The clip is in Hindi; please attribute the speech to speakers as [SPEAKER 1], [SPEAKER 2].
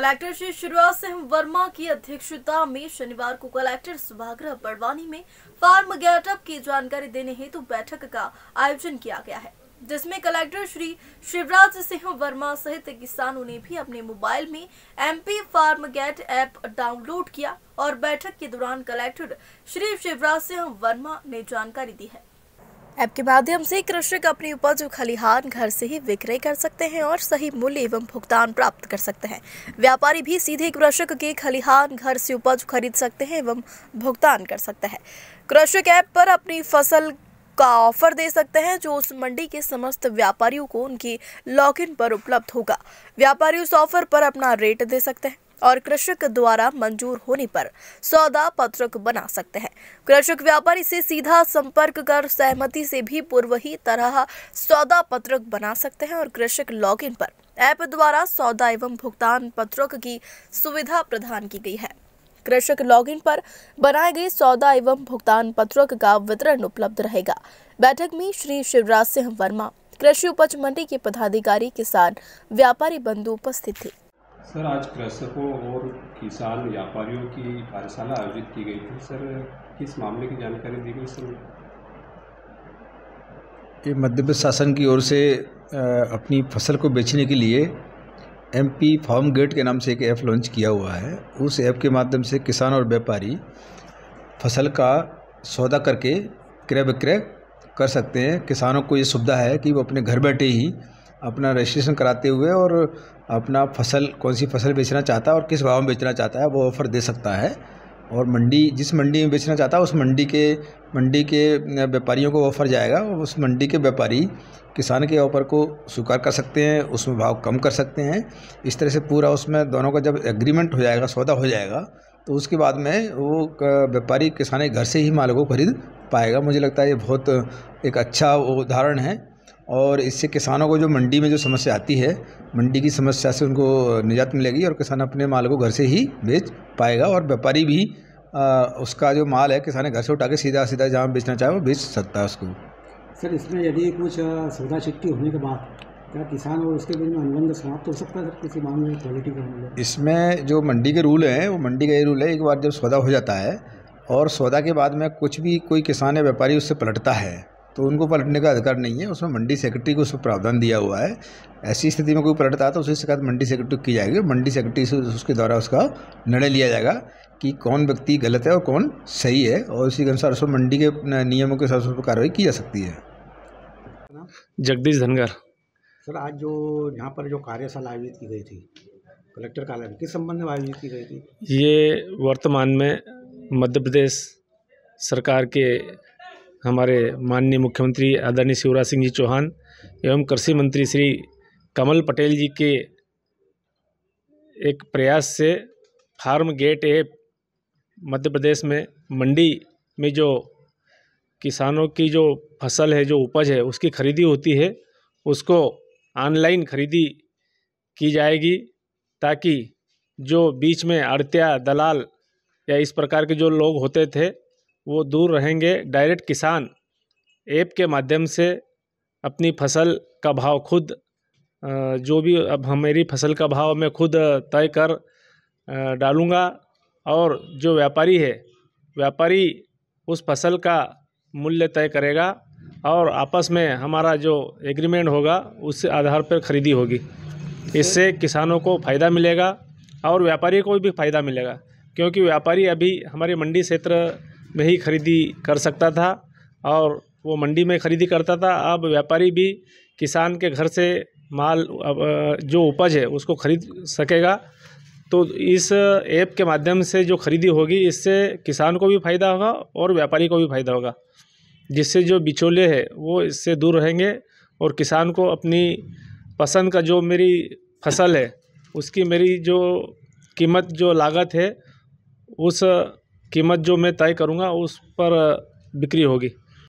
[SPEAKER 1] कलेक्टर श्री शिवराज सिंह वर्मा की अध्यक्षता में शनिवार को कलेक्टर सुभाग्रह बड़वानी में फार्म गेटअप की जानकारी देने हेतु तो बैठक का आयोजन किया गया है जिसमें कलेक्टर श्री शिवराज सिंह वर्मा सहित किसानों ने भी अपने मोबाइल में MP farm gate app download किया और बैठक के दौरान कलेक्टर श्री शिवराज सिंह वर्मा ने जानकारी दी है ऐप के माध्यम से कृषक अपनी उपज खलिहान घर से ही विक्रय कर सकते हैं और सही मूल्य एवं भुगतान प्राप्त कर सकते हैं व्यापारी भी सीधे कृषक के खलिहान घर से उपज खरीद सकते हैं एवं भुगतान कर सकते हैं कृषक ऐप पर अपनी फसल का ऑफर दे सकते हैं जो उस मंडी के समस्त व्यापारियों को उनकी लॉगिन पर उपलब्ध होगा व्यापारी उस ऑफर पर अपना रेट दे सकते हैं और कृषक द्वारा मंजूर होने पर सौदा पत्रक बना सकते हैं कृषक व्यापारी से सीधा संपर्क कर सहमति से भी पूर्व ही तरह सौदा पत्रक बना सकते हैं और कृषक लॉगिन पर ऐप द्वारा सौदा एवं भुगतान पत्रक की सुविधा प्रदान की गई है कृषक लॉगिन पर बनाए गए सौदा एवं भुगतान पत्रक का वितरण उपलब्ध रहेगा बैठक में श्री शिवराज सिंह वर्मा कृषि उपज मंडी के पदाधिकारी किसान व्यापारी बंधु उपस्थित थे
[SPEAKER 2] सर आज कृषकों और किसान व्यापारियों की कार्यशाला आयोजित की गई थी सर किस मामले की जानकारी दी गई सर
[SPEAKER 3] ये मध्य प्रदेश शासन की ओर से अपनी फसल को बेचने के लिए एम पी फार्म गेट के नाम से एक ऐप लॉन्च किया हुआ है उस ऐप के माध्यम से किसान और व्यापारी फसल का सौदा करके क्रय विक्रय कर सकते हैं किसानों को ये सुविधा है कि वो अपने घर बैठे ही अपना रजिस्ट्रेशन कराते हुए और अपना फसल कौन सी फसल बेचना चाहता है और किस भाव में बेचना चाहता है वो ऑफ़र दे सकता है और मंडी जिस मंडी में बेचना चाहता है उस मंडी के मंडी के व्यापारियों को ऑफ़र जाएगा उस मंडी के व्यापारी किसान के ऑफ़र को स्वीकार कर सकते हैं उसमें भाव कम कर सकते हैं इस तरह से पूरा उसमें दोनों का जब एग्रीमेंट हो जाएगा सौदा हो जाएगा तो उसके बाद में वो व्यापारी किसान घर से ही माल को खरीद पाएगा मुझे लगता है ये बहुत एक अच्छा उदाहरण है और इससे किसानों को जो मंडी में जो समस्या आती है मंडी की समस्या से उनको निजात मिलेगी और किसान अपने माल को घर से ही बेच पाएगा और व्यापारी भी आ, उसका जो माल है किसान घर से उठा के सीधा सीधा जहाँ बेचना चाहे वो बेच सकता है उसको सर इसमें यदि कुछ सौदा छुट्टी होने के बाद क्या किसान और उसके बीच में अनुबंध समाप्त हो सकता है सर किसी मामले में क्वालिटी का इसमें जो मंडी के रूल हैं वो मंडी का ये रूल है एक बार जब सौदा हो जाता है और सौदा के बाद में कुछ भी कोई किसान या व्यापारी उससे पलटता है तो उनको पलटने का अधिकार नहीं है उसमें मंडी सेक्रेटरी को उसमें प्रावधान दिया हुआ है ऐसी स्थिति में कोई पलटता है तो उसी शिकायत मंडी सेक्रेटरी की जाएगी मंडी सेक्रेटरी से उसके द्वारा उसका निर्णय लिया जाएगा कि कौन व्यक्ति गलत है और कौन सही है और उसी के अनुसार उसमें मंडी के नियमों के अनुसार उस पर कार्रवाई की जा सकती है जगदीश धनगर सर आज जो यहाँ पर जो कार्यशाला आयोजित की गई थी कलेक्टर कार्यालय
[SPEAKER 2] किस संबंध में आयोजित की गई थी ये वर्तमान में मध्य प्रदेश सरकार के हमारे माननीय मुख्यमंत्री आदरणीय शिवराज सिंह जी चौहान एवं कृषि मंत्री श्री कमल पटेल जी के एक प्रयास से farm gate app Madhya Pradesh में मंडी में जो किसानों की जो फसल है जो उपज है उसकी खरीदी होती है उसको ऑनलाइन खरीदी की जाएगी ताकि जो बीच में अड़तिया दलाल या इस प्रकार के जो लोग होते थे वो दूर रहेंगे डायरेक्ट किसान ऐप के माध्यम से अपनी फसल का भाव खुद जो भी अब हम मेरी फसल का भाव मैं खुद तय कर डालूँगा और जो व्यापारी है व्यापारी उस फसल का मूल्य तय करेगा और आपस में हमारा जो एग्रीमेंट होगा उस आधार पर ख़रीदी होगी इससे किसानों को फ़ायदा मिलेगा और व्यापारी को भी फ़ायदा मिलेगा क्योंकि व्यापारी अभी हमारे मंडी क्षेत्र में ही खरीदी कर सकता था और वो मंडी में खरीदी करता था अब व्यापारी भी किसान के घर से माल जो उपज है उसको खरीद सकेगा तो इस ऐप के माध्यम से जो खरीदी होगी इससे किसान को भी फ़ायदा होगा और व्यापारी को भी फ़ायदा होगा जिससे जो बिचौले है वो इससे दूर रहेंगे और किसान को अपनी पसंद का जो मेरी फसल है उसकी मेरी जो कीमत जो लागत है उस कीमत जो मैं तय करूँगा उस पर बिक्री होगी